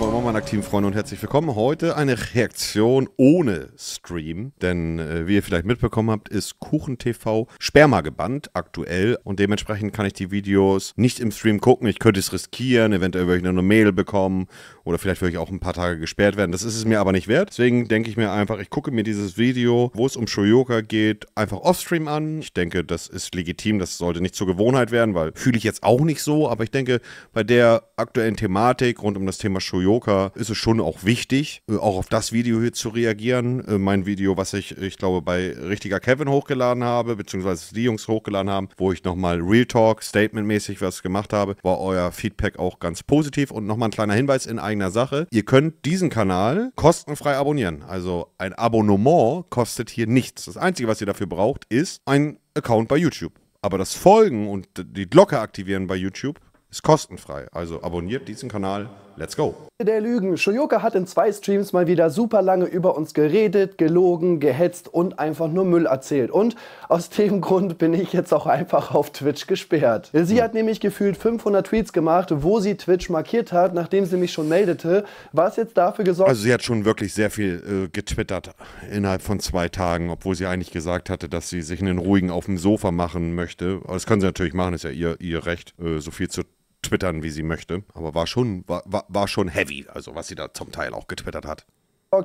Moin Moin meine aktiven Freunde und herzlich willkommen. Heute eine Reaktion ohne Stream, denn äh, wie ihr vielleicht mitbekommen habt, ist KuchenTV Sperma gebannt aktuell und dementsprechend kann ich die Videos nicht im Stream gucken. Ich könnte es riskieren, eventuell würde ich noch eine Mail bekommen oder vielleicht würde ich auch ein paar Tage gesperrt werden. Das ist es mir aber nicht wert. Deswegen denke ich mir einfach, ich gucke mir dieses Video, wo es um Shoyoka geht, einfach offstream an. Ich denke, das ist legitim, das sollte nicht zur Gewohnheit werden, weil fühle ich jetzt auch nicht so, aber ich denke, bei der aktuellen Thematik rund um das Thema Shoyoka ist es schon auch wichtig, äh, auch auf das Video hier zu reagieren. Äh, mein Video, was ich, ich glaube, bei richtiger Kevin hochgeladen habe, beziehungsweise die Jungs hochgeladen haben, wo ich nochmal Real Talk, Statement-mäßig was gemacht habe, war euer Feedback auch ganz positiv und nochmal ein kleiner Hinweis in eigener in Sache. Ihr könnt diesen Kanal kostenfrei abonnieren. Also ein Abonnement kostet hier nichts. Das Einzige, was ihr dafür braucht, ist ein Account bei YouTube. Aber das Folgen und die Glocke aktivieren bei YouTube ist kostenfrei. Also abonniert diesen Kanal. Let's go. Der Lügen. Shoyoka hat in zwei Streams mal wieder super lange über uns geredet, gelogen, gehetzt und einfach nur Müll erzählt. Und aus dem Grund bin ich jetzt auch einfach auf Twitch gesperrt. Sie hm. hat nämlich gefühlt 500 Tweets gemacht, wo sie Twitch markiert hat, nachdem sie mich schon meldete, was jetzt dafür gesorgt Also sie hat schon wirklich sehr viel äh, getwittert innerhalb von zwei Tagen, obwohl sie eigentlich gesagt hatte, dass sie sich einen ruhigen auf dem Sofa machen möchte. das kann sie natürlich machen, ist ja ihr, ihr Recht, äh, so viel zu twittern, wie sie möchte. Aber war schon, war, war, war schon heavy, also was sie da zum Teil auch getwittert hat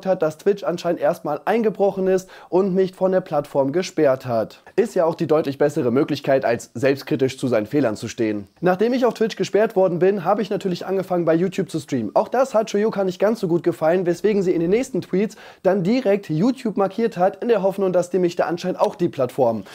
hat, dass Twitch anscheinend erstmal eingebrochen ist und mich von der Plattform gesperrt hat. Ist ja auch die deutlich bessere Möglichkeit, als selbstkritisch zu seinen Fehlern zu stehen. Nachdem ich auf Twitch gesperrt worden bin, habe ich natürlich angefangen bei YouTube zu streamen. Auch das hat Shoyoka nicht ganz so gut gefallen, weswegen sie in den nächsten Tweets dann direkt YouTube markiert hat, in der Hoffnung, dass die mich da anscheinend auch die Plattform.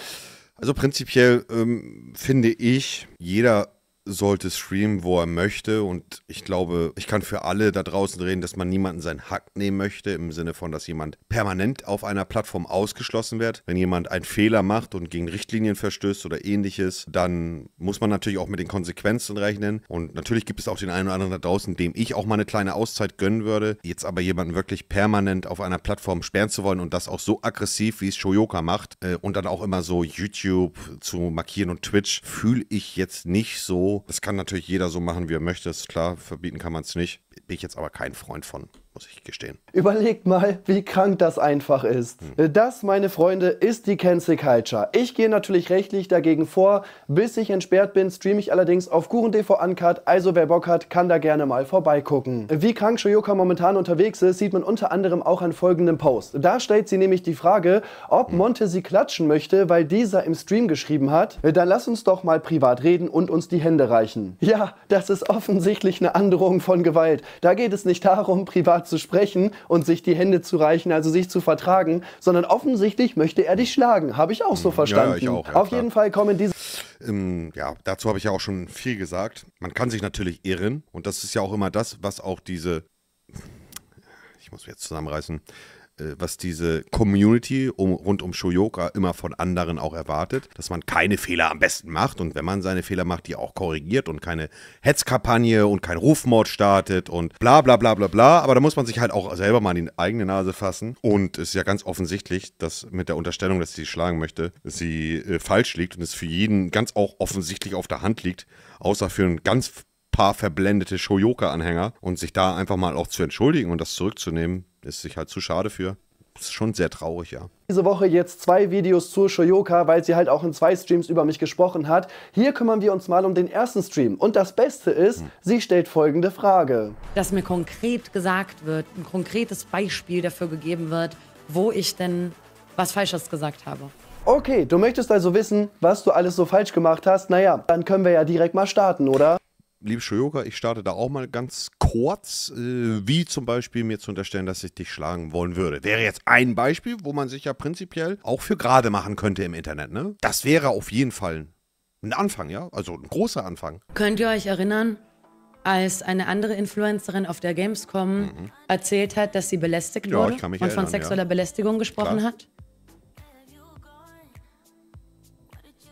Also prinzipiell ähm, finde ich, jeder sollte streamen, wo er möchte. Und ich glaube, ich kann für alle da draußen reden, dass man niemanden seinen Hack nehmen möchte, im Sinne von, dass jemand permanent auf einer Plattform ausgeschlossen wird. Wenn jemand einen Fehler macht und gegen Richtlinien verstößt oder ähnliches, dann muss man natürlich auch mit den Konsequenzen rechnen. Und natürlich gibt es auch den einen oder anderen da draußen, dem ich auch mal eine kleine Auszeit gönnen würde. Jetzt aber jemanden wirklich permanent auf einer Plattform sperren zu wollen und das auch so aggressiv, wie es Shoyoka macht, äh, und dann auch immer so YouTube zu markieren und Twitch, fühle ich jetzt nicht so das kann natürlich jeder so machen, wie er möchte, ist klar, verbieten kann man es nicht. Bin ich jetzt aber kein Freund von muss ich gestehen. Überlegt mal, wie krank das einfach ist. Hm. Das, meine Freunde, ist die Cancel Culture. Ich gehe natürlich rechtlich dagegen vor. Bis ich entsperrt bin, streame ich allerdings auf KuchenTV Uncut, also wer Bock hat, kann da gerne mal vorbeigucken. Wie krank Shoyoka momentan unterwegs ist, sieht man unter anderem auch an folgendem Post. Da stellt sie nämlich die Frage, ob hm. Monte sie klatschen möchte, weil dieser im Stream geschrieben hat, dann lass uns doch mal privat reden und uns die Hände reichen. Ja, das ist offensichtlich eine Androhung von Gewalt. Da geht es nicht darum, privat zu sprechen und sich die Hände zu reichen, also sich zu vertragen, sondern offensichtlich möchte er dich schlagen. Habe ich auch so verstanden. Ja, ich auch, ja, Auf klar. jeden Fall kommen diese. Ähm, ja, dazu habe ich ja auch schon viel gesagt. Man kann sich natürlich irren und das ist ja auch immer das, was auch diese. Ich muss mich jetzt zusammenreißen äh, was diese Community um, rund um Shoyoka immer von anderen auch erwartet, dass man keine Fehler am besten macht und wenn man seine Fehler macht, die auch korrigiert und keine Hetzkampagne und kein Rufmord startet und bla bla bla bla bla. Aber da muss man sich halt auch selber mal in die eigene Nase fassen. Und es ist ja ganz offensichtlich, dass mit der Unterstellung, dass sie schlagen möchte, sie äh, falsch liegt und es für jeden ganz auch offensichtlich auf der Hand liegt, außer für einen ganz paar verblendete Shoyoka-Anhänger und sich da einfach mal auch zu entschuldigen und das zurückzunehmen, ist sich halt zu schade für. ist schon sehr traurig, ja. Diese Woche jetzt zwei Videos zur Shoyoka, weil sie halt auch in zwei Streams über mich gesprochen hat. Hier kümmern wir uns mal um den ersten Stream. Und das Beste ist, hm. sie stellt folgende Frage. Dass mir konkret gesagt wird, ein konkretes Beispiel dafür gegeben wird, wo ich denn was Falsches gesagt habe. Okay, du möchtest also wissen, was du alles so falsch gemacht hast. Naja, dann können wir ja direkt mal starten, oder? liebe Shoyoka, ich starte da auch mal ganz kurz, äh, wie zum Beispiel mir zu unterstellen, dass ich dich schlagen wollen würde. Wäre jetzt ein Beispiel, wo man sich ja prinzipiell auch für gerade machen könnte im Internet, ne? Das wäre auf jeden Fall ein Anfang, ja? Also ein großer Anfang. Könnt ihr euch erinnern, als eine andere Influencerin auf der Gamescom mhm. erzählt hat, dass sie belästigt ja, wurde und erinnern, von sexueller ja. Belästigung gesprochen Klar. hat?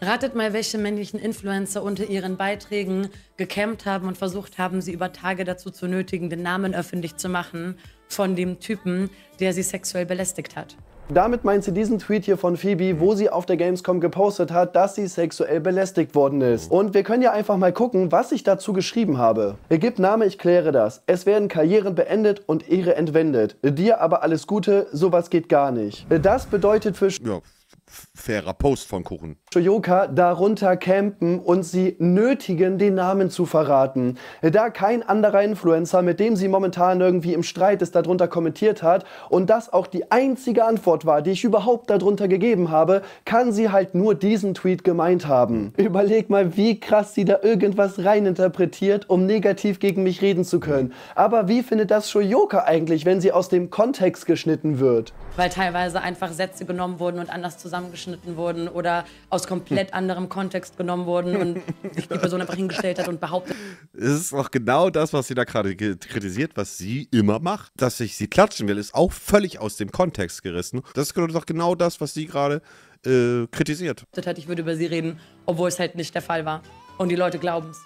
Ratet mal, welche männlichen Influencer unter ihren Beiträgen gecampt haben und versucht haben, sie über Tage dazu zu nötigen, den Namen öffentlich zu machen von dem Typen, der sie sexuell belästigt hat. Damit meint sie diesen Tweet hier von Phoebe, wo sie auf der Gamescom gepostet hat, dass sie sexuell belästigt worden ist. Und wir können ja einfach mal gucken, was ich dazu geschrieben habe. Ihr gebt Name, ich kläre das. Es werden Karrieren beendet und Ehre entwendet. Dir aber alles Gute, sowas geht gar nicht. Das bedeutet für... Ja, fairer Post von Kuchen. Shoyoka darunter campen und sie nötigen, den Namen zu verraten. Da kein anderer Influencer, mit dem sie momentan irgendwie im Streit ist, darunter kommentiert hat und das auch die einzige Antwort war, die ich überhaupt darunter gegeben habe, kann sie halt nur diesen Tweet gemeint haben. Überleg mal, wie krass sie da irgendwas reininterpretiert, um negativ gegen mich reden zu können. Aber wie findet das Shoyoka eigentlich, wenn sie aus dem Kontext geschnitten wird? Weil teilweise einfach Sätze genommen wurden und anders zusammengeschnitten wurden oder aus aus komplett anderem Kontext genommen wurden und sich die Person einfach hingestellt hat und behauptet. Es ist auch genau das, was sie da gerade kritisiert, was sie immer macht. Dass ich sie klatschen will, ist auch völlig aus dem Kontext gerissen. Das ist genau, doch genau das, was sie gerade äh, kritisiert. Ich würde über sie reden, obwohl es halt nicht der Fall war. Und die Leute glauben es.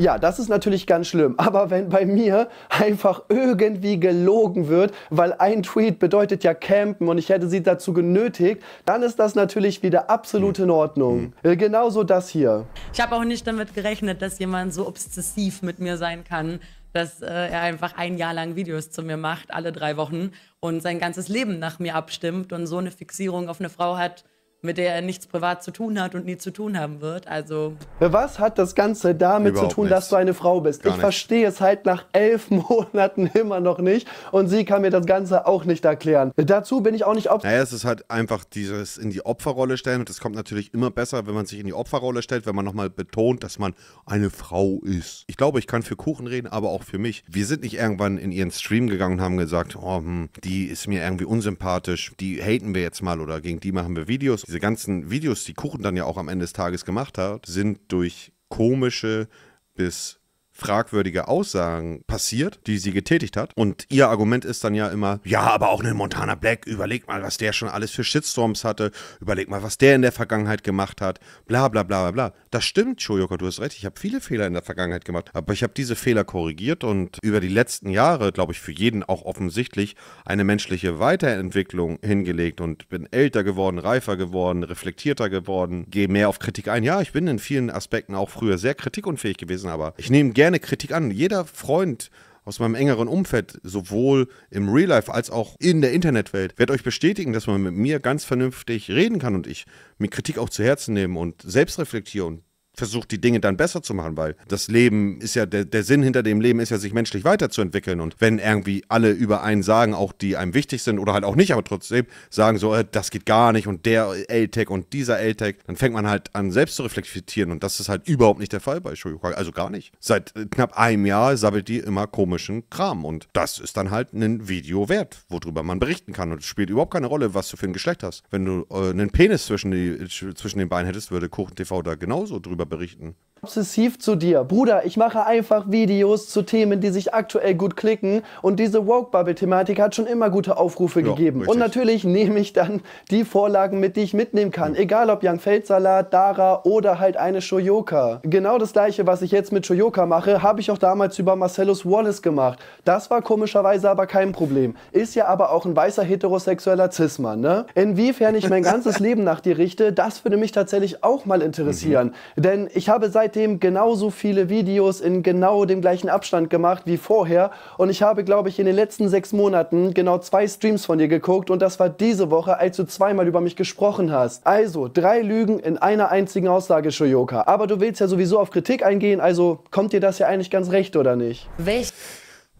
Ja, das ist natürlich ganz schlimm. Aber wenn bei mir einfach irgendwie gelogen wird, weil ein Tweet bedeutet ja campen und ich hätte sie dazu genötigt, dann ist das natürlich wieder absolut in Ordnung. Mhm. Äh, genauso das hier. Ich habe auch nicht damit gerechnet, dass jemand so obsessiv mit mir sein kann dass äh, er einfach ein Jahr lang Videos zu mir macht, alle drei Wochen und sein ganzes Leben nach mir abstimmt und so eine Fixierung auf eine Frau hat, mit der er nichts privat zu tun hat und nie zu tun haben wird. Also was hat das Ganze damit Überhaupt zu tun, nicht. dass du eine Frau bist? Gar ich verstehe es halt nach elf Monaten immer noch nicht und sie kann mir das Ganze auch nicht erklären. Dazu bin ich auch nicht Opfer. Naja, es ist halt einfach dieses in die Opferrolle stellen und das kommt natürlich immer besser, wenn man sich in die Opferrolle stellt, wenn man nochmal betont, dass man eine Frau ist. Ich glaube, ich kann für Kuchen reden, aber auch für mich. Wir sind nicht irgendwann in ihren Stream gegangen und haben gesagt, oh, hm, die ist mir irgendwie unsympathisch, die haten wir jetzt mal oder gegen die machen wir Videos diese ganzen Videos, die Kuchen dann ja auch am Ende des Tages gemacht hat, sind durch komische bis fragwürdige Aussagen passiert, die sie getätigt hat. Und ihr Argument ist dann ja immer, ja, aber auch eine Montana Black, überleg mal, was der schon alles für Shitstorms hatte, überleg mal, was der in der Vergangenheit gemacht hat, bla bla bla bla bla. Das stimmt, Shoyoka, du hast recht, ich habe viele Fehler in der Vergangenheit gemacht, aber ich habe diese Fehler korrigiert und über die letzten Jahre, glaube ich, für jeden auch offensichtlich eine menschliche Weiterentwicklung hingelegt und bin älter geworden, reifer geworden, reflektierter geworden, gehe mehr auf Kritik ein. Ja, ich bin in vielen Aspekten auch früher sehr kritikunfähig gewesen, aber ich nehme gerne gerne Kritik an. Jeder Freund aus meinem engeren Umfeld, sowohl im Real Life als auch in der Internetwelt, wird euch bestätigen, dass man mit mir ganz vernünftig reden kann und ich mir Kritik auch zu Herzen nehme und selbst reflektiere und versucht, die Dinge dann besser zu machen, weil das Leben ist ja, der, der Sinn hinter dem Leben ist ja, sich menschlich weiterzuentwickeln. Und wenn irgendwie alle über einen sagen, auch die einem wichtig sind oder halt auch nicht, aber trotzdem sagen so, äh, das geht gar nicht und der L-Tech und dieser L-Tech, dann fängt man halt an, selbst zu reflektieren. Und das ist halt überhaupt nicht der Fall bei Shoyukai. Also gar nicht. Seit äh, knapp einem Jahr sabbelt die immer komischen Kram. Und das ist dann halt ein Video wert, worüber man berichten kann. Und es spielt überhaupt keine Rolle, was du für ein Geschlecht hast. Wenn du äh, einen Penis zwischen, die, äh, zwischen den Beinen hättest, würde Kuchen TV da genauso drüber berichten. Obsessiv zu dir. Bruder, ich mache einfach Videos zu Themen, die sich aktuell gut klicken. Und diese Woke-Bubble-Thematik hat schon immer gute Aufrufe ja, gegeben. Richtig. Und natürlich nehme ich dann die Vorlagen mit, die ich mitnehmen kann. Mhm. Egal ob Young Feldsalat, Dara oder halt eine Shoyoka. Genau das gleiche, was ich jetzt mit Shoyoka mache, habe ich auch damals über Marcellus Wallace gemacht. Das war komischerweise aber kein Problem. Ist ja aber auch ein weißer heterosexueller Zisman, ne? Inwiefern ich mein ganzes Leben nach dir richte, das würde mich tatsächlich auch mal interessieren. Mhm. Denn denn ich habe seitdem genauso viele Videos in genau dem gleichen Abstand gemacht wie vorher. Und ich habe, glaube ich, in den letzten sechs Monaten genau zwei Streams von dir geguckt. Und das war diese Woche, als du zweimal über mich gesprochen hast. Also, drei Lügen in einer einzigen Aussage, Shoyoka. Aber du willst ja sowieso auf Kritik eingehen, also kommt dir das ja eigentlich ganz recht, oder nicht? Welch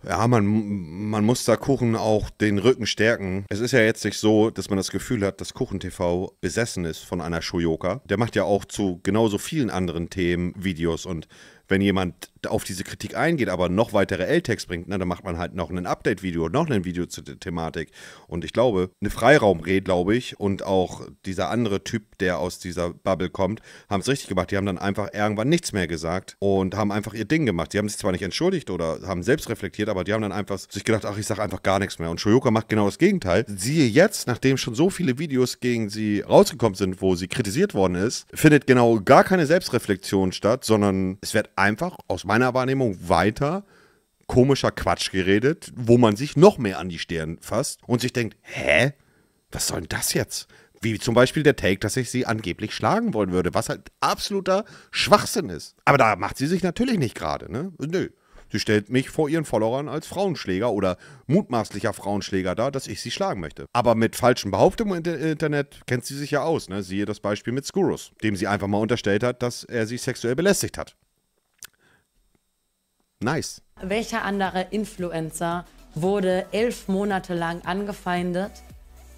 ja, man, man muss da Kuchen auch den Rücken stärken. Es ist ja jetzt nicht so, dass man das Gefühl hat, dass Kuchen TV besessen ist von einer Shoyoka. Der macht ja auch zu genauso vielen anderen Themen Videos und wenn jemand auf diese Kritik eingeht, aber noch weitere L-Text bringt, ne, dann macht man halt noch ein Update-Video, noch ein Video zu der Thematik. Und ich glaube, eine Freiraumrede, glaube ich, und auch dieser andere Typ, der aus dieser Bubble kommt, haben es richtig gemacht. Die haben dann einfach irgendwann nichts mehr gesagt und haben einfach ihr Ding gemacht. Die haben sich zwar nicht entschuldigt oder haben selbst reflektiert, aber die haben dann einfach sich gedacht, ach, ich sage einfach gar nichts mehr. Und Shoyoka macht genau das Gegenteil. Siehe jetzt, nachdem schon so viele Videos gegen sie rausgekommen sind, wo sie kritisiert worden ist, findet genau gar keine Selbstreflexion statt, sondern es wird einfach aus meiner Wahrnehmung weiter komischer Quatsch geredet, wo man sich noch mehr an die Stirn fasst und sich denkt, hä? Was soll denn das jetzt? Wie zum Beispiel der Take, dass ich sie angeblich schlagen wollen würde, was halt absoluter Schwachsinn ist. Aber da macht sie sich natürlich nicht gerade, ne? Nö. Sie stellt mich vor ihren Followern als Frauenschläger oder mutmaßlicher Frauenschläger dar, dass ich sie schlagen möchte. Aber mit falschen Behauptungen im Internet kennt sie sich ja aus. Ne? Siehe das Beispiel mit Skurus, dem sie einfach mal unterstellt hat, dass er sie sexuell belästigt hat. Nice. Welcher andere Influencer wurde elf Monate lang angefeindet,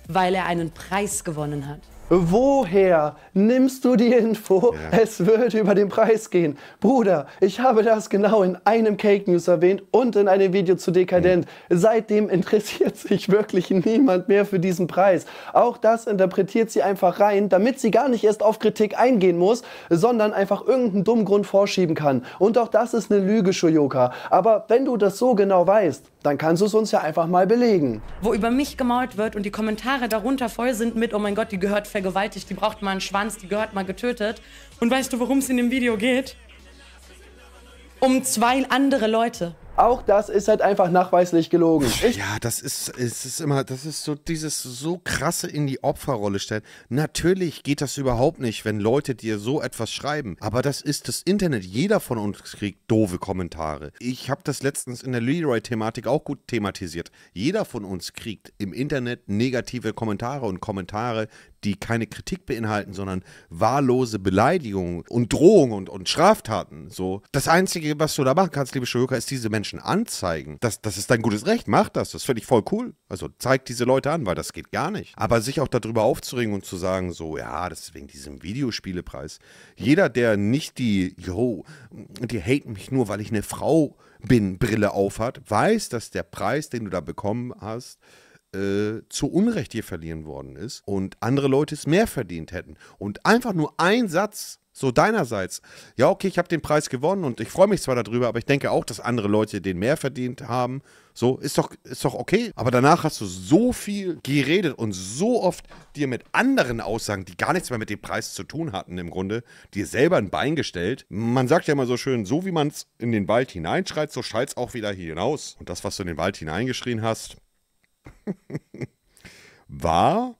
weil er einen Preis gewonnen hat? Woher nimmst du die Info? Ja. Es wird über den Preis gehen. Bruder, ich habe das genau in einem Cake News erwähnt und in einem Video zu Dekadent. Mhm. Seitdem interessiert sich wirklich niemand mehr für diesen Preis. Auch das interpretiert sie einfach rein, damit sie gar nicht erst auf Kritik eingehen muss, sondern einfach irgendeinen dummen Grund vorschieben kann. Und auch das ist eine Lüge, Shoyoka. Aber wenn du das so genau weißt, dann kannst du es uns ja einfach mal belegen. Wo über mich gemalt wird und die Kommentare darunter voll sind mit, oh mein Gott, die gehört fake vergewaltigt, die braucht mal einen Schwanz, die gehört mal getötet. Und weißt du, worum es in dem Video geht? Um zwei andere Leute. Auch das ist halt einfach nachweislich gelogen. Ich ja, das ist, es ist immer, das ist so dieses so krasse in die Opferrolle stellen. Natürlich geht das überhaupt nicht, wenn Leute dir so etwas schreiben. Aber das ist das Internet. Jeder von uns kriegt doofe Kommentare. Ich habe das letztens in der Leroy-Thematik auch gut thematisiert. Jeder von uns kriegt im Internet negative Kommentare und Kommentare, die keine Kritik beinhalten, sondern wahllose Beleidigungen und Drohungen und, und Straftaten. So. Das Einzige, was du da machen kannst, liebe Schuljoker, ist diese Menschen anzeigen. Das, das ist dein gutes Recht, mach das. Das finde ich voll cool. Also zeig diese Leute an, weil das geht gar nicht. Aber sich auch darüber aufzuregen und zu sagen, so, ja, das ist wegen diesem Videospielepreis. Jeder, der nicht die, yo, die haten mich nur, weil ich eine Frau bin, Brille aufhat, weiß, dass der Preis, den du da bekommen hast, äh, zu Unrecht hier verlieren worden ist und andere Leute es mehr verdient hätten. Und einfach nur ein Satz so deinerseits, ja, okay, ich habe den Preis gewonnen und ich freue mich zwar darüber, aber ich denke auch, dass andere Leute den mehr verdient haben. So, ist doch, ist doch okay. Aber danach hast du so viel geredet und so oft dir mit anderen Aussagen, die gar nichts mehr mit dem Preis zu tun hatten, im Grunde, dir selber ein Bein gestellt. Man sagt ja immer so schön, so wie man es in den Wald hineinschreit, so schallt es auch wieder hinaus. Und das, was du in den Wald hineingeschrien hast, war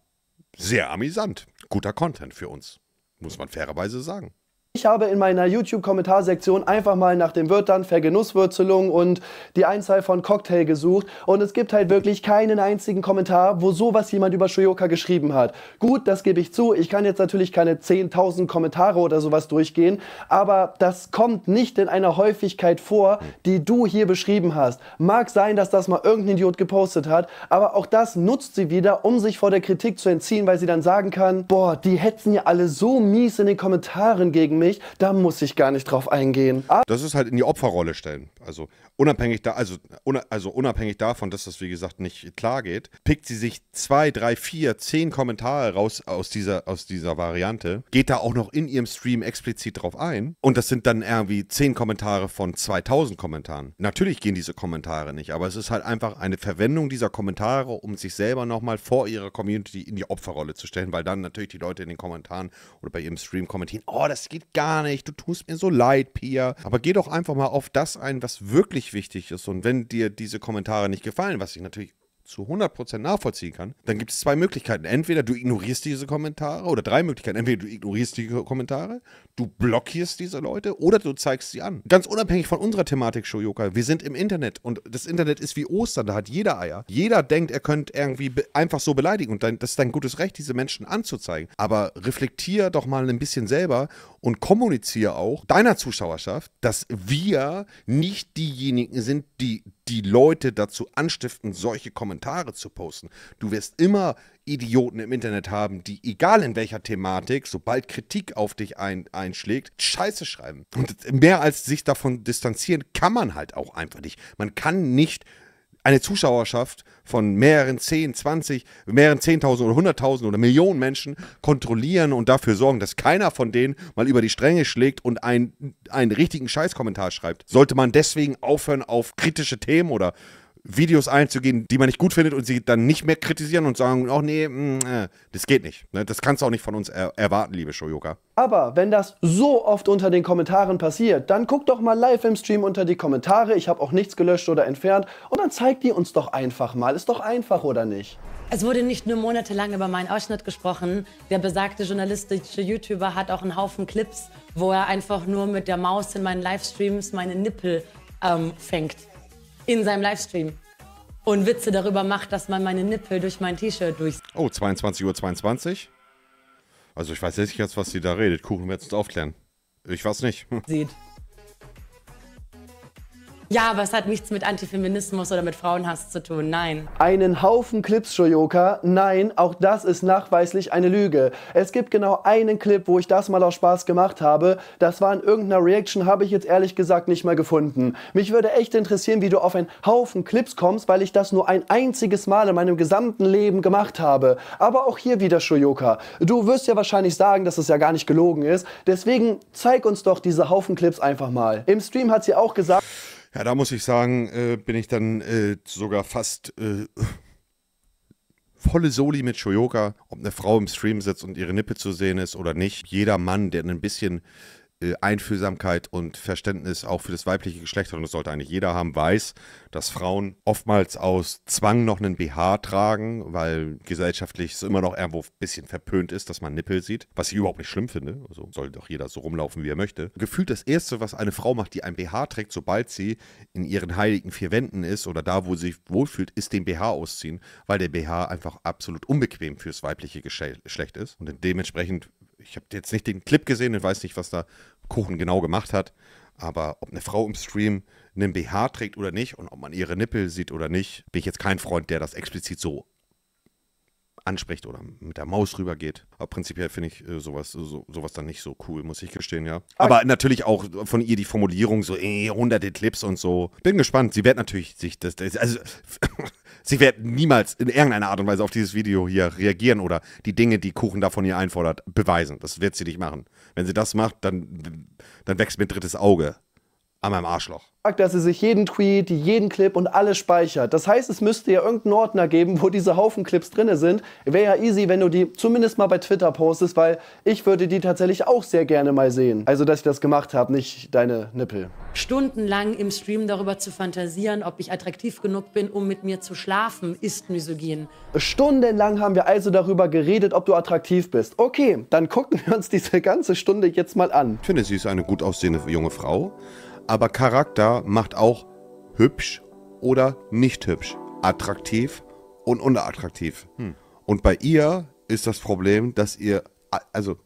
sehr amüsant. Guter Content für uns, muss man fairerweise sagen. Ich habe in meiner YouTube-Kommentarsektion einfach mal nach den Wörtern Vergenusswürzelung und die Einzahl von Cocktail gesucht und es gibt halt wirklich keinen einzigen Kommentar, wo sowas jemand über Shoyoka geschrieben hat. Gut, das gebe ich zu. Ich kann jetzt natürlich keine 10.000 Kommentare oder sowas durchgehen, aber das kommt nicht in einer Häufigkeit vor, die du hier beschrieben hast. Mag sein, dass das mal irgendein Idiot gepostet hat, aber auch das nutzt sie wieder, um sich vor der Kritik zu entziehen, weil sie dann sagen kann, boah, die hetzen ja alle so mies in den Kommentaren gegen mich, da muss ich gar nicht drauf eingehen. Ah. Das ist halt in die Opferrolle stellen. Also unabhängig, da, also, un, also unabhängig davon, dass das wie gesagt nicht klar geht, pickt sie sich zwei, drei, vier, zehn Kommentare raus aus dieser, aus dieser Variante, geht da auch noch in ihrem Stream explizit drauf ein und das sind dann irgendwie zehn Kommentare von 2000 Kommentaren. Natürlich gehen diese Kommentare nicht, aber es ist halt einfach eine Verwendung dieser Kommentare, um sich selber nochmal vor ihrer Community in die Opferrolle zu stellen, weil dann natürlich die Leute in den Kommentaren oder bei ihrem Stream kommentieren, oh, das geht gar nicht, du tust mir so leid, Pia. Aber geh doch einfach mal auf das ein, was wirklich wichtig ist. Und wenn dir diese Kommentare nicht gefallen, was ich natürlich zu 100% nachvollziehen kann, dann gibt es zwei Möglichkeiten. Entweder du ignorierst diese Kommentare oder drei Möglichkeiten. Entweder du ignorierst die Kommentare, du blockierst diese Leute oder du zeigst sie an. Ganz unabhängig von unserer Thematik, Shoyoka, wir sind im Internet und das Internet ist wie Ostern, da hat jeder Eier. Jeder denkt, er könnte irgendwie einfach so beleidigen und dein, das ist dein gutes Recht, diese Menschen anzuzeigen. Aber reflektier doch mal ein bisschen selber und kommuniziere auch deiner Zuschauerschaft, dass wir nicht diejenigen sind, die die Leute dazu anstiften, solche Kommentare zu posten. Du wirst immer Idioten im Internet haben, die, egal in welcher Thematik, sobald Kritik auf dich ein, einschlägt, Scheiße schreiben. Und mehr als sich davon distanzieren, kann man halt auch einfach nicht. Man kann nicht eine Zuschauerschaft von mehreren 10, 20, mehreren 10.000 oder 100.000 oder Millionen Menschen kontrollieren und dafür sorgen, dass keiner von denen mal über die Stränge schlägt und einen, einen richtigen Scheißkommentar schreibt. Sollte man deswegen aufhören, auf kritische Themen oder Videos einzugehen, die man nicht gut findet und sie dann nicht mehr kritisieren und sagen, oh nee, mh, mm, äh, das geht nicht. Ne? Das kannst du auch nicht von uns er erwarten, liebe Shoyoka. Aber wenn das so oft unter den Kommentaren passiert, dann guck doch mal live im Stream unter die Kommentare. Ich habe auch nichts gelöscht oder entfernt. Und dann zeigt die uns doch einfach mal. Ist doch einfach, oder nicht? Es wurde nicht nur monatelang über meinen Ausschnitt gesprochen. Der besagte journalistische YouTuber hat auch einen Haufen Clips, wo er einfach nur mit der Maus in meinen Livestreams meine Nippel ähm, fängt in seinem Livestream und Witze darüber macht, dass man meine Nippel durch mein T-Shirt durch. Oh, 22.22 Uhr. 22. Also ich weiß jetzt nicht, was sie da redet. Kuchen wird uns aufklären. Ich weiß nicht. Sieht. Ja, aber es hat nichts mit Antifeminismus oder mit Frauenhass zu tun, nein. Einen Haufen Clips, Shoyoka. Nein, auch das ist nachweislich eine Lüge. Es gibt genau einen Clip, wo ich das mal aus Spaß gemacht habe. Das war in irgendeiner Reaction, habe ich jetzt ehrlich gesagt nicht mal gefunden. Mich würde echt interessieren, wie du auf einen Haufen Clips kommst, weil ich das nur ein einziges Mal in meinem gesamten Leben gemacht habe. Aber auch hier wieder, Shoyoka. Du wirst ja wahrscheinlich sagen, dass es ja gar nicht gelogen ist. Deswegen zeig uns doch diese Haufen Clips einfach mal. Im Stream hat sie auch gesagt... Ja, da muss ich sagen, äh, bin ich dann äh, sogar fast äh, volle Soli mit Shoyoka, ob eine Frau im Stream sitzt und ihre Nippe zu sehen ist oder nicht. Jeder Mann, der ein bisschen äh, Einfühlsamkeit und Verständnis auch für das weibliche Geschlecht hat. Und das sollte eigentlich jeder haben, weiß, dass Frauen oftmals aus Zwang noch einen BH tragen, weil gesellschaftlich es immer noch irgendwo ein bisschen verpönt ist, dass man Nippel sieht. Was ich überhaupt nicht schlimm finde. Also soll doch jeder so rumlaufen, wie er möchte. Gefühlt das Erste, was eine Frau macht, die ein BH trägt, sobald sie in ihren heiligen vier Wänden ist oder da, wo sie sich wohlfühlt, ist den BH ausziehen, weil der BH einfach absolut unbequem fürs weibliche Geschlecht ist. Und dementsprechend ich habe jetzt nicht den Clip gesehen und weiß nicht, was da Kuchen genau gemacht hat. Aber ob eine Frau im Stream einen BH trägt oder nicht und ob man ihre Nippel sieht oder nicht, bin ich jetzt kein Freund, der das explizit so anspricht oder mit der Maus rübergeht. Aber prinzipiell finde ich äh, sowas, so, sowas dann nicht so cool, muss ich gestehen, ja. Aber natürlich auch von ihr die Formulierung, so ey, hunderte Clips und so. Bin gespannt. Sie wird natürlich sich das, das also sie wird niemals in irgendeiner Art und Weise auf dieses Video hier reagieren oder die Dinge, die Kuchen da von ihr einfordert, beweisen. Das wird sie nicht machen. Wenn sie das macht, dann, dann wächst mir ein drittes Auge an meinem Arschloch. Dass sie sich jeden Tweet, jeden Clip und alles speichert. Das heißt, es müsste ja irgendeinen Ordner geben, wo diese Haufen Clips drin sind. Wäre ja easy, wenn du die zumindest mal bei Twitter postest, weil ich würde die tatsächlich auch sehr gerne mal sehen. Also, dass ich das gemacht habe, nicht deine Nippel. Stundenlang im Stream darüber zu fantasieren, ob ich attraktiv genug bin, um mit mir zu schlafen, ist misogyn. Stundenlang haben wir also darüber geredet, ob du attraktiv bist. Okay, dann gucken wir uns diese ganze Stunde jetzt mal an. Ich finde, sie ist eine gut aussehende junge Frau aber Charakter macht auch hübsch oder nicht hübsch, attraktiv und unattraktiv. Hm. Und bei ihr ist das Problem, dass ihr, also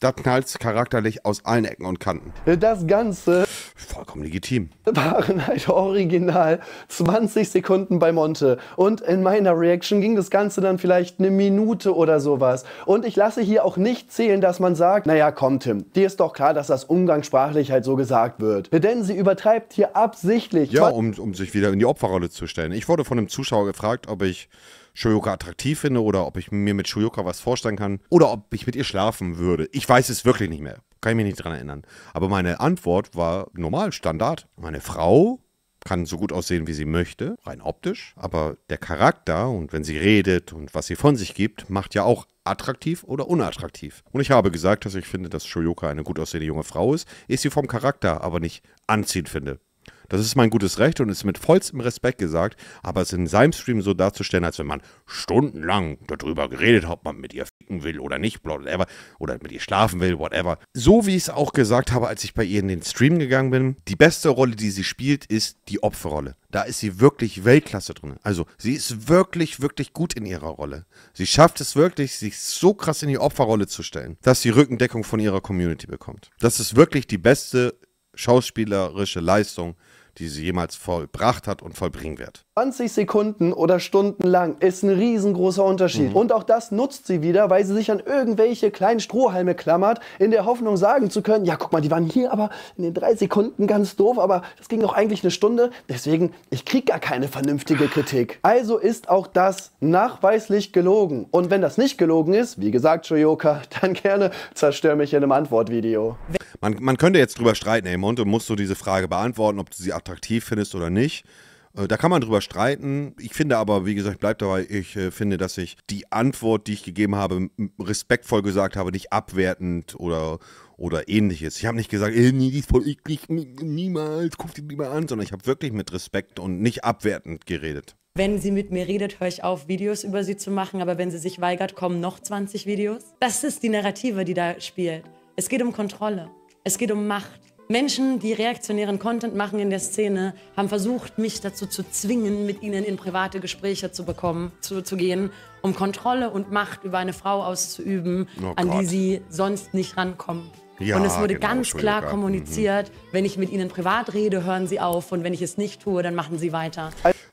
da knallt es charakterlich aus allen Ecken und Kanten. Das Ganze. Vollkommen legitim. Waren halt original 20 Sekunden bei Monte. Und in meiner Reaction ging das Ganze dann vielleicht eine Minute oder sowas. Und ich lasse hier auch nicht zählen, dass man sagt, naja, komm Tim, dir ist doch klar, dass das umgangssprachlich halt so gesagt wird. Denn sie übertreibt hier absichtlich. Ja, um, um sich wieder in die Opferrolle zu stellen. Ich wurde von einem Zuschauer gefragt, ob ich Shoyoka attraktiv finde oder ob ich mir mit Shoyoka was vorstellen kann oder ob ich mit ihr schlafen würde. Ich weiß es wirklich nicht mehr. Kann ich mich nicht dran erinnern. Aber meine Antwort war normal, Standard. Meine Frau kann so gut aussehen, wie sie möchte, rein optisch, aber der Charakter und wenn sie redet und was sie von sich gibt, macht ja auch attraktiv oder unattraktiv. Und ich habe gesagt, dass ich finde, dass Shoyoka eine gut aussehende junge Frau ist, Ist sie vom Charakter aber nicht anziehend finde. Das ist mein gutes Recht und ist mit vollstem Respekt gesagt, aber es in seinem Stream so darzustellen, als wenn man stundenlang darüber geredet hat, ob man mit ihr ficken will oder nicht, whatever, oder mit ihr schlafen will, whatever. So wie ich es auch gesagt habe, als ich bei ihr in den Stream gegangen bin, die beste Rolle, die sie spielt, ist die Opferrolle. Da ist sie wirklich Weltklasse drin. Also, sie ist wirklich, wirklich gut in ihrer Rolle. Sie schafft es wirklich, sich so krass in die Opferrolle zu stellen, dass sie Rückendeckung von ihrer Community bekommt. Das ist wirklich die beste schauspielerische Leistung, die sie jemals vollbracht hat und vollbringen wird. 20 Sekunden oder Stunden lang ist ein riesengroßer Unterschied. Mhm. Und auch das nutzt sie wieder, weil sie sich an irgendwelche kleinen Strohhalme klammert, in der Hoffnung sagen zu können, ja guck mal, die waren hier aber in den drei Sekunden ganz doof, aber das ging doch eigentlich eine Stunde. Deswegen, ich krieg gar keine vernünftige Kritik. Also ist auch das nachweislich gelogen. Und wenn das nicht gelogen ist, wie gesagt, Shoyoka, dann gerne zerstör mich in einem Antwortvideo man, man könnte jetzt drüber streiten, ey, Monte, musst du diese Frage beantworten, ob du sie attraktiv findest oder nicht. Äh, da kann man drüber streiten. Ich finde aber, wie gesagt, bleibt dabei, ich äh, finde, dass ich die Antwort, die ich gegeben habe, respektvoll gesagt habe, nicht abwertend oder, oder ähnliches. Ich habe nicht gesagt, äh, nee, die ist voll eklig, niemals, guck die lieber an, sondern ich habe wirklich mit Respekt und nicht abwertend geredet. Wenn sie mit mir redet, höre ich auf, Videos über sie zu machen, aber wenn sie sich weigert, kommen noch 20 Videos. Das ist die Narrative, die da spielt. Es geht um Kontrolle. Es geht um Macht. Menschen, die reaktionären Content machen in der Szene, haben versucht, mich dazu zu zwingen, mit ihnen in private Gespräche zu bekommen, zu, zu gehen, um Kontrolle und Macht über eine Frau auszuüben, oh an die sie sonst nicht rankommen. Ja, und es wurde genau, ganz klar mhm. kommuniziert, mhm. wenn ich mit ihnen privat rede, hören sie auf und wenn ich es nicht tue, dann machen sie weiter.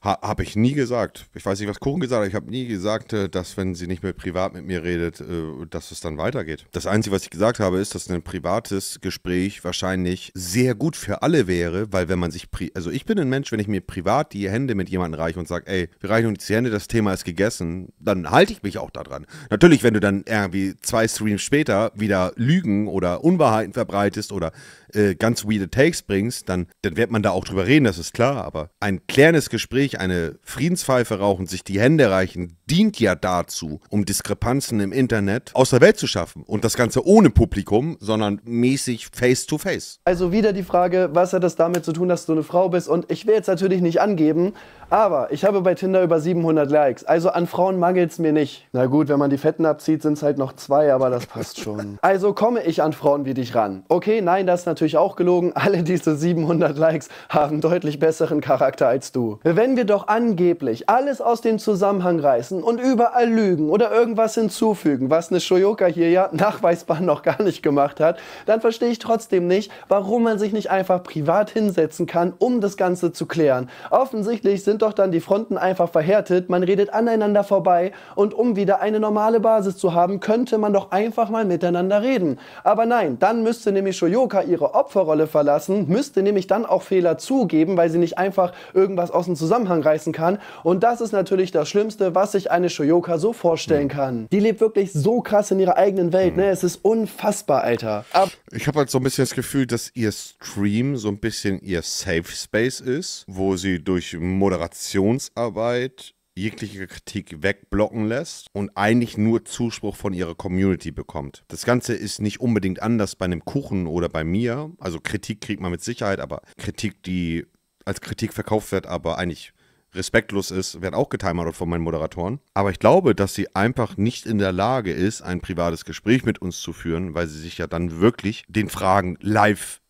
Ha, habe ich nie gesagt. Ich weiß nicht, was Kuchen gesagt hat. Ich habe nie gesagt, äh, dass wenn sie nicht mehr privat mit mir redet, äh, dass es dann weitergeht. Das Einzige, was ich gesagt habe, ist, dass ein privates Gespräch wahrscheinlich sehr gut für alle wäre, weil wenn man sich, also ich bin ein Mensch, wenn ich mir privat die Hände mit jemandem reiche und sage, ey, wir reichen uns die Hände, das Thema ist gegessen, dann halte ich mich auch daran. Natürlich, wenn du dann irgendwie zwei Streams später wieder Lügen oder Unwahrheiten verbreitest oder äh, ganz weirde Takes bringst, dann, dann wird man da auch drüber reden, das ist klar. Aber ein klärendes Gespräch, eine Friedenspfeife rauchen, sich die Hände reichen, dient ja dazu, um Diskrepanzen im Internet aus der Welt zu schaffen. Und das Ganze ohne Publikum, sondern mäßig face-to-face. -face. Also wieder die Frage, was hat das damit zu tun, dass du eine Frau bist? Und ich will jetzt natürlich nicht angeben, aber ich habe bei Tinder über 700 Likes. Also an Frauen mangelt es mir nicht. Na gut, wenn man die Fetten abzieht, sind es halt noch zwei, aber das passt schon. Also komme ich an Frauen wie dich ran. Okay, nein, das ist natürlich auch gelogen. Alle diese 700 Likes haben deutlich besseren Charakter als du. Wenn wir doch angeblich alles aus dem Zusammenhang reißen und überall lügen oder irgendwas hinzufügen, was eine Shoyoka hier ja nachweisbar noch gar nicht gemacht hat, dann verstehe ich trotzdem nicht, warum man sich nicht einfach privat hinsetzen kann, um das Ganze zu klären. Offensichtlich sind sind doch dann die Fronten einfach verhärtet, man redet aneinander vorbei und um wieder eine normale Basis zu haben, könnte man doch einfach mal miteinander reden. Aber nein, dann müsste nämlich Shoyoka ihre Opferrolle verlassen, müsste nämlich dann auch Fehler zugeben, weil sie nicht einfach irgendwas aus dem Zusammenhang reißen kann und das ist natürlich das Schlimmste, was sich eine Shoyoka so vorstellen kann. Mhm. Die lebt wirklich so krass in ihrer eigenen Welt, mhm. ne? Es ist unfassbar, Alter. Ab ich habe halt so ein bisschen das Gefühl, dass ihr Stream so ein bisschen ihr Safe Space ist, wo sie durch Moderation Moderationsarbeit jegliche Kritik wegblocken lässt und eigentlich nur Zuspruch von ihrer Community bekommt. Das Ganze ist nicht unbedingt anders bei einem Kuchen oder bei mir. Also Kritik kriegt man mit Sicherheit, aber Kritik, die als Kritik verkauft wird, aber eigentlich respektlos ist, wird auch getimert von meinen Moderatoren. Aber ich glaube, dass sie einfach nicht in der Lage ist, ein privates Gespräch mit uns zu führen, weil sie sich ja dann wirklich den Fragen live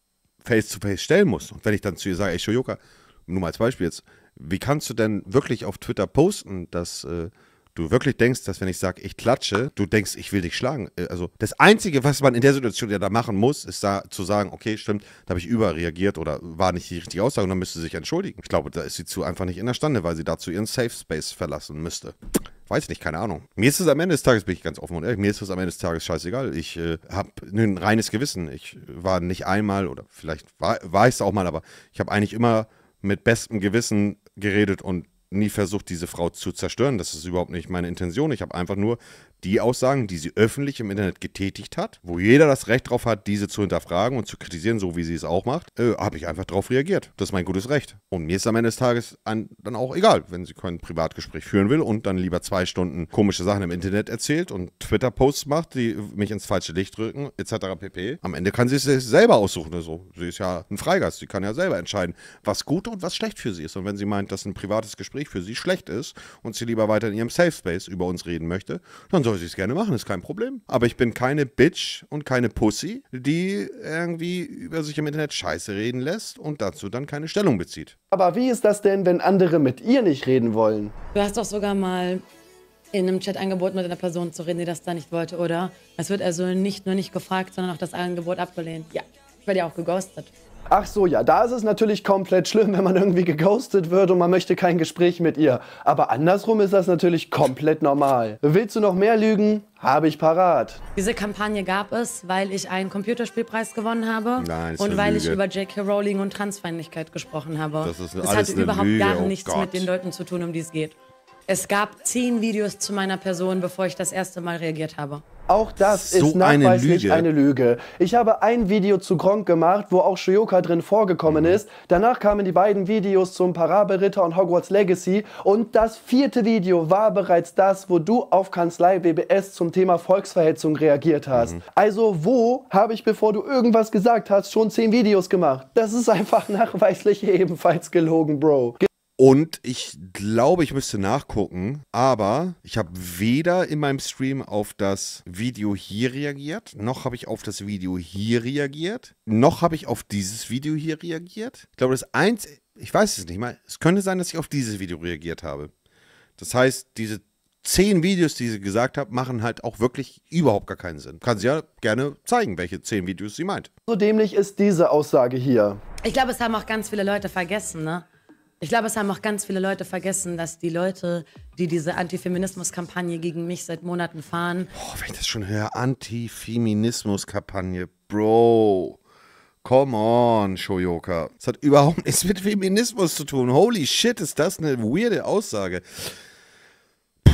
face-to-face -face stellen muss. Und wenn ich dann zu ihr sage, ey Shoyoka, nur mal als Beispiel jetzt, wie kannst du denn wirklich auf Twitter posten, dass äh, du wirklich denkst, dass wenn ich sage, ich klatsche, du denkst, ich will dich schlagen? Äh, also das Einzige, was man in der Situation ja da machen muss, ist da zu sagen, okay, stimmt, da habe ich überreagiert oder war nicht die richtige Aussage und dann müsste sie sich entschuldigen. Ich glaube, da ist sie zu einfach nicht in der Stande, weil sie dazu ihren Safe Space verlassen müsste. Weiß nicht, keine Ahnung. Mir ist es am Ende des Tages, bin ich ganz offen und ehrlich, mir ist es am Ende des Tages scheißegal. Ich äh, habe ein reines Gewissen. Ich war nicht einmal oder vielleicht war, war ich es auch mal, aber ich habe eigentlich immer mit bestem Gewissen geredet und nie versucht, diese Frau zu zerstören. Das ist überhaupt nicht meine Intention. Ich habe einfach nur die Aussagen, die sie öffentlich im Internet getätigt hat, wo jeder das Recht drauf hat, diese zu hinterfragen und zu kritisieren, so wie sie es auch macht, äh, habe ich einfach darauf reagiert. Das ist mein gutes Recht. Und mir ist am Ende des Tages ein, dann auch egal, wenn sie kein Privatgespräch führen will und dann lieber zwei Stunden komische Sachen im Internet erzählt und Twitter-Posts macht, die mich ins falsche Licht drücken, etc. pp. Am Ende kann sie es selber aussuchen. Also, sie ist ja ein Freigast, Sie kann ja selber entscheiden, was gut und was schlecht für sie ist. Und wenn sie meint, dass ein privates Gespräch für sie schlecht ist und sie lieber weiter in ihrem Safe Space über uns reden möchte, dann soll sie es gerne machen, ist kein Problem. Aber ich bin keine Bitch und keine Pussy, die irgendwie über sich im Internet Scheiße reden lässt und dazu dann keine Stellung bezieht. Aber wie ist das denn, wenn andere mit ihr nicht reden wollen? Du hast doch sogar mal in einem Chat angeboten, mit einer Person zu reden, die das da nicht wollte, oder? Es wird also nicht nur nicht gefragt, sondern auch das Angebot abgelehnt. Ja, ich werde ja auch geghostet. Ach so, ja, da ist es natürlich komplett schlimm, wenn man irgendwie geghostet wird und man möchte kein Gespräch mit ihr. Aber andersrum ist das natürlich komplett normal. Willst du noch mehr lügen? Habe ich parat. Diese Kampagne gab es, weil ich einen Computerspielpreis gewonnen habe Nein, und weil Lüge. ich über J.K. Rowling und Transfeindlichkeit gesprochen habe. Das, ist das hatte überhaupt Lüge. gar oh nichts oh mit den Leuten zu tun, um die es geht. Es gab zehn Videos zu meiner Person, bevor ich das erste Mal reagiert habe. Auch das so ist nachweislich eine Lüge. eine Lüge. Ich habe ein Video zu Gronk gemacht, wo auch Shoyoka drin vorgekommen mhm. ist. Danach kamen die beiden Videos zum Parabelritter und Hogwarts Legacy. Und das vierte Video war bereits das, wo du auf Kanzlei BBS zum Thema Volksverhetzung reagiert hast. Mhm. Also wo habe ich, bevor du irgendwas gesagt hast, schon zehn Videos gemacht? Das ist einfach nachweislich ebenfalls gelogen, Bro. Und ich glaube, ich müsste nachgucken, aber ich habe weder in meinem Stream auf das Video hier reagiert, noch habe ich auf das Video hier reagiert, noch habe ich auf dieses Video hier reagiert. Ich glaube, das eins, ich weiß es nicht mal, es könnte sein, dass ich auf dieses Video reagiert habe. Das heißt, diese zehn Videos, die sie gesagt hat, machen halt auch wirklich überhaupt gar keinen Sinn. Kann sie ja gerne zeigen, welche zehn Videos sie meint. So dämlich ist diese Aussage hier. Ich glaube, es haben auch ganz viele Leute vergessen, ne? Ich glaube, es haben auch ganz viele Leute vergessen, dass die Leute, die diese Antifeminismus-Kampagne gegen mich seit Monaten fahren. Boah, wenn ich das schon höre, Antifeminismus-Kampagne, Bro. Come on, Shoyoka. Das hat überhaupt nichts mit Feminismus zu tun. Holy shit, ist das eine weirde Aussage. Puh.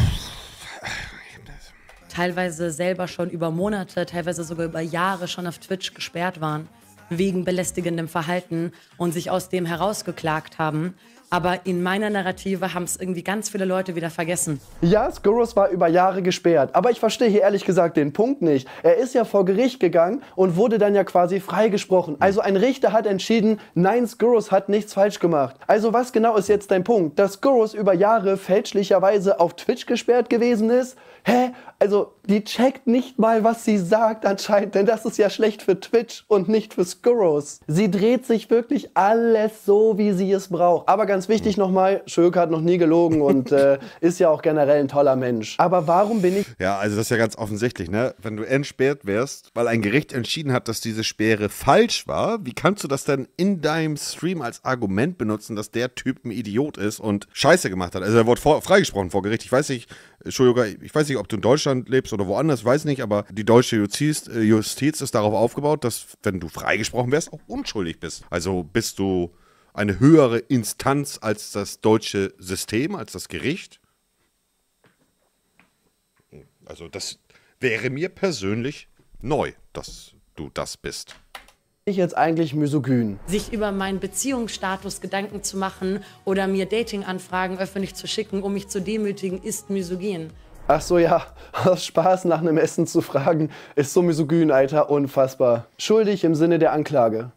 Teilweise selber schon über Monate, teilweise sogar über Jahre schon auf Twitch gesperrt waren, wegen belästigendem Verhalten und sich aus dem herausgeklagt haben. Aber in meiner Narrative haben es irgendwie ganz viele Leute wieder vergessen. Ja, Skurrus war über Jahre gesperrt. Aber ich verstehe hier ehrlich gesagt den Punkt nicht. Er ist ja vor Gericht gegangen und wurde dann ja quasi freigesprochen. Also ein Richter hat entschieden, nein, Skurrus hat nichts falsch gemacht. Also was genau ist jetzt dein Punkt? Dass Skurrus über Jahre fälschlicherweise auf Twitch gesperrt gewesen ist? Hä? Also die checkt nicht mal, was sie sagt anscheinend, denn das ist ja schlecht für Twitch und nicht für Skurros. Sie dreht sich wirklich alles so, wie sie es braucht. Aber ganz wichtig nochmal, Schöke hat noch nie gelogen und äh, ist ja auch generell ein toller Mensch. Aber warum bin ich... Ja, also das ist ja ganz offensichtlich, ne? Wenn du entsperrt wärst, weil ein Gericht entschieden hat, dass diese Sperre falsch war, wie kannst du das denn in deinem Stream als Argument benutzen, dass der Typ ein Idiot ist und Scheiße gemacht hat? Also er wurde vor, freigesprochen vor Gericht. Ich weiß nicht, Entschuldigung, ich weiß nicht, ob du in Deutschland lebst oder woanders, weiß nicht, aber die deutsche Justiz, äh, Justiz ist darauf aufgebaut, dass, wenn du freigesprochen wärst, auch unschuldig bist. Also bist du eine höhere Instanz als das deutsche System, als das Gericht. Also das wäre mir persönlich neu, dass du das bist ich jetzt eigentlich misogyn? Sich über meinen Beziehungsstatus Gedanken zu machen oder mir Datinganfragen öffentlich zu schicken, um mich zu demütigen, ist misogyn. Ach so, ja, aus Spaß nach einem Essen zu fragen, ist so misogyn, Alter, unfassbar. Schuldig im Sinne der Anklage.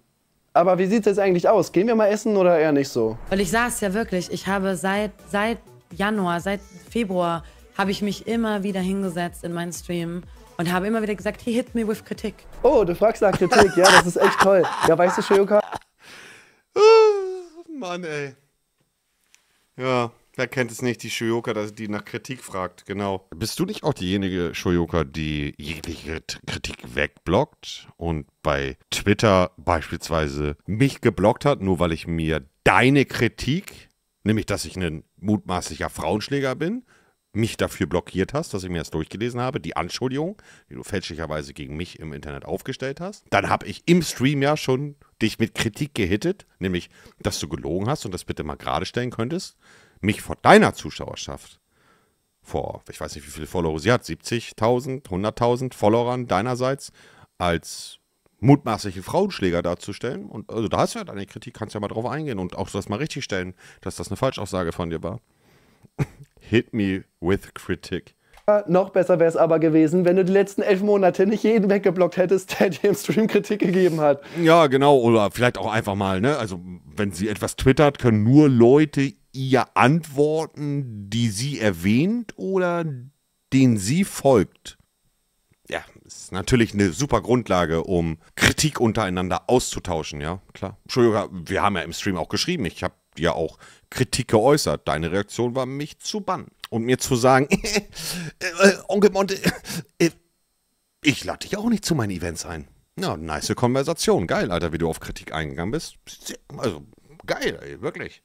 Aber wie sieht's jetzt eigentlich aus? Gehen wir mal essen oder eher nicht so? Weil ich saß ja wirklich, ich habe seit, seit Januar, seit Februar, habe ich mich immer wieder hingesetzt in meinen Stream und habe immer wieder gesagt, he hit me with Kritik. Oh, du fragst nach Kritik, ja, das ist echt toll. Ja, weißt du, Shoyoka? Mann, ey. Ja. Wer kennt es nicht, die Shoyoka, die nach Kritik fragt, genau. Bist du nicht auch diejenige Shoyoka, die jegliche Kritik wegblockt und bei Twitter beispielsweise mich geblockt hat, nur weil ich mir deine Kritik, nämlich dass ich ein mutmaßlicher Frauenschläger bin, mich dafür blockiert hast, dass ich mir das durchgelesen habe, die Anschuldigung, die du fälschlicherweise gegen mich im Internet aufgestellt hast. Dann habe ich im Stream ja schon dich mit Kritik gehittet, nämlich, dass du gelogen hast und das bitte mal gerade stellen könntest mich vor deiner Zuschauerschaft, vor, ich weiß nicht, wie viele Follower sie hat, 70.000, 100.000 Followern deinerseits, als mutmaßliche Frauenschläger darzustellen. Und also da hast du ja deine Kritik, kannst ja mal drauf eingehen und auch das mal richtig stellen, dass das eine Falschaussage von dir war. Hit me with critic. noch besser wäre es aber gewesen, wenn du die letzten elf Monate nicht jeden weggeblockt hättest, der dir im Stream Kritik gegeben hat. Ja, genau. Oder vielleicht auch einfach mal, ne? Also, wenn sie etwas twittert, können nur Leute ihr antworten, die sie erwähnt oder denen sie folgt. Ja, ist natürlich eine super Grundlage, um Kritik untereinander auszutauschen, ja, klar. Entschuldigung, wir haben ja im Stream auch geschrieben, ich habe ja auch Kritik geäußert. Deine Reaktion war, mich zu bannen und mir zu sagen, äh, äh, Onkel Monte, äh, ich lade dich auch nicht zu meinen Events ein. Ja, nice Konversation. Geil, Alter, wie du auf Kritik eingegangen bist. Also, geil, ey, wirklich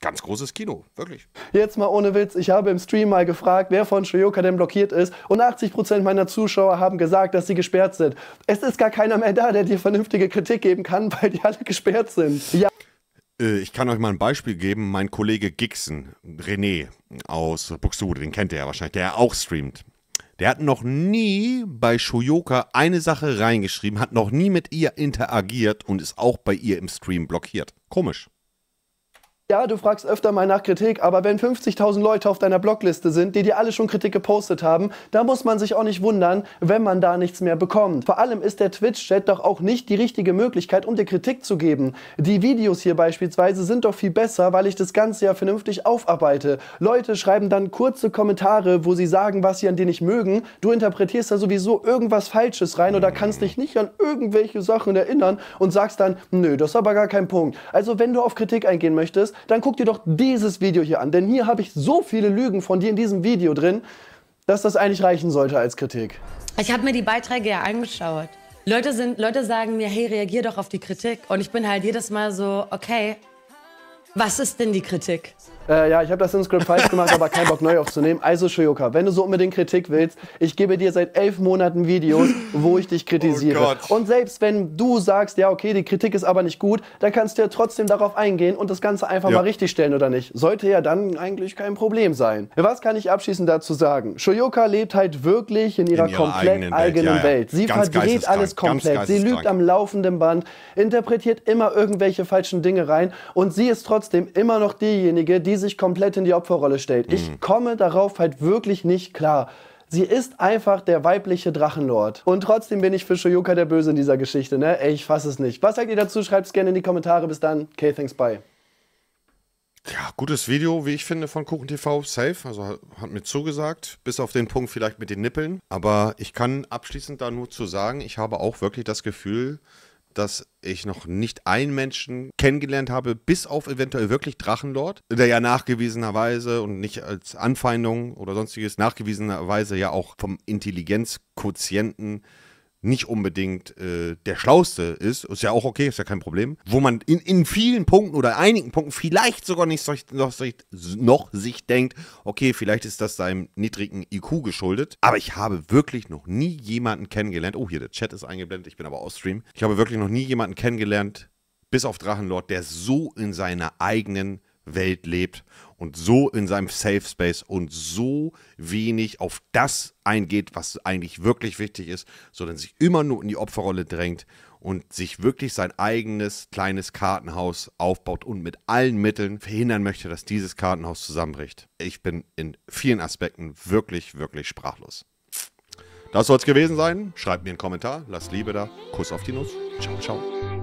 ganz großes Kino, wirklich. Jetzt mal ohne Witz, ich habe im Stream mal gefragt, wer von Shoyoka denn blockiert ist und 80% meiner Zuschauer haben gesagt, dass sie gesperrt sind. Es ist gar keiner mehr da, der dir vernünftige Kritik geben kann, weil die alle gesperrt sind. Ja. Äh, ich kann euch mal ein Beispiel geben. Mein Kollege Gixen, René aus Buxtehude, den kennt ihr ja wahrscheinlich, der auch streamt. Der hat noch nie bei Shoyoka eine Sache reingeschrieben, hat noch nie mit ihr interagiert und ist auch bei ihr im Stream blockiert. Komisch ja, du fragst öfter mal nach Kritik, aber wenn 50.000 Leute auf deiner Blogliste sind, die dir alle schon Kritik gepostet haben, da muss man sich auch nicht wundern, wenn man da nichts mehr bekommt. Vor allem ist der Twitch-Chat doch auch nicht die richtige Möglichkeit, um dir Kritik zu geben. Die Videos hier beispielsweise sind doch viel besser, weil ich das Ganze ja vernünftig aufarbeite. Leute schreiben dann kurze Kommentare, wo sie sagen, was sie an dir nicht mögen. Du interpretierst da sowieso irgendwas Falsches rein oder kannst dich nicht an irgendwelche Sachen erinnern und sagst dann, nö, das ist aber gar kein Punkt. Also wenn du auf Kritik eingehen möchtest, dann guck dir doch dieses Video hier an. Denn hier habe ich so viele Lügen von dir in diesem Video drin, dass das eigentlich reichen sollte als Kritik. Ich habe mir die Beiträge ja angeschaut. Leute, sind, Leute sagen mir, hey, reagier doch auf die Kritik. Und ich bin halt jedes Mal so, okay, was ist denn die Kritik? Äh, ja, ich habe das in Script falsch gemacht, aber keinen Bock neu aufzunehmen. Also Shoyoka, wenn du so unbedingt Kritik willst, ich gebe dir seit elf Monaten Videos, wo ich dich oh kritisiere. Oh und selbst wenn du sagst, ja okay, die Kritik ist aber nicht gut, dann kannst du ja trotzdem darauf eingehen und das Ganze einfach ja. mal richtig stellen oder nicht. Sollte ja dann eigentlich kein Problem sein. Was kann ich abschließend dazu sagen? Shoyoka lebt halt wirklich in ihrer, in komplett eigenen, eigenen Welt. Welt. Ja, ja. Sie Ganz verdreht alles komplett. Sie lügt am laufenden Band, interpretiert immer irgendwelche falschen Dinge rein und sie ist trotzdem immer noch diejenige, die die sich komplett in die Opferrolle stellt. Mhm. Ich komme darauf halt wirklich nicht klar. Sie ist einfach der weibliche Drachenlord. Und trotzdem bin ich für Shoyoka der Böse in dieser Geschichte, ne? Ey, ich fass es nicht. Was sagt ihr dazu? Schreibt's gerne in die Kommentare. Bis dann. Okay, thanks, bye. Ja, gutes Video, wie ich finde, von KuchenTV. Safe. Also hat mir zugesagt. Bis auf den Punkt vielleicht mit den Nippeln. Aber ich kann abschließend da nur zu sagen, ich habe auch wirklich das Gefühl, dass ich noch nicht einen Menschen kennengelernt habe, bis auf eventuell wirklich Drachenlord, der ja nachgewiesenerweise und nicht als Anfeindung oder sonstiges nachgewiesenerweise ja auch vom Intelligenzquotienten nicht unbedingt äh, der Schlauste ist, ist ja auch okay, ist ja kein Problem, wo man in, in vielen Punkten oder einigen Punkten vielleicht sogar nicht so, noch, so, noch sich denkt, okay, vielleicht ist das seinem niedrigen IQ geschuldet, aber ich habe wirklich noch nie jemanden kennengelernt, oh hier, der Chat ist eingeblendet, ich bin aber aus Stream, ich habe wirklich noch nie jemanden kennengelernt, bis auf Drachenlord, der so in seiner eigenen Welt lebt und so in seinem Safe Space und so wenig auf das eingeht, was eigentlich wirklich wichtig ist, sondern sich immer nur in die Opferrolle drängt und sich wirklich sein eigenes kleines Kartenhaus aufbaut und mit allen Mitteln verhindern möchte, dass dieses Kartenhaus zusammenbricht. Ich bin in vielen Aspekten wirklich, wirklich sprachlos. Das soll es gewesen sein. Schreibt mir einen Kommentar, lasst Liebe da. Kuss auf die Nuss. Ciao, ciao.